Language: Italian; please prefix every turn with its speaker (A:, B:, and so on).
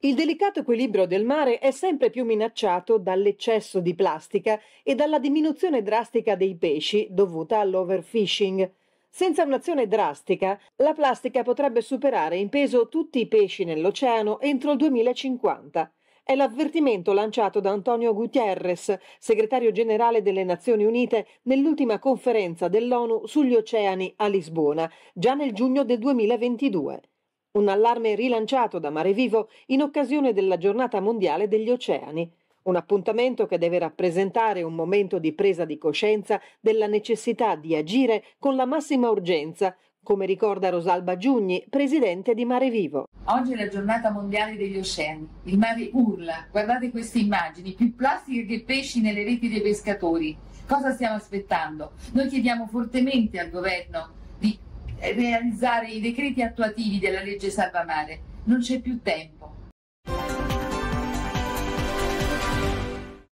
A: Il delicato equilibrio del mare è sempre più minacciato dall'eccesso di plastica e dalla diminuzione drastica dei pesci dovuta all'overfishing. Senza un'azione drastica, la plastica potrebbe superare in peso tutti i pesci nell'oceano entro il 2050. È l'avvertimento lanciato da Antonio Guterres, segretario generale delle Nazioni Unite, nell'ultima conferenza dell'ONU sugli oceani a Lisbona, già nel giugno del 2022. Un allarme rilanciato da Mare Vivo in occasione della giornata mondiale degli oceani. Un appuntamento che deve rappresentare un momento di presa di coscienza della necessità di agire con la massima urgenza, come ricorda Rosalba Giugni, presidente di Mare Vivo.
B: Oggi è la giornata mondiale degli oceani.
A: Il mare urla.
B: Guardate queste immagini, più plastiche che pesci nelle reti dei pescatori. Cosa stiamo aspettando? Noi chiediamo fortemente al governo realizzare i decreti attuativi della legge Salvamare. Non c'è più tempo.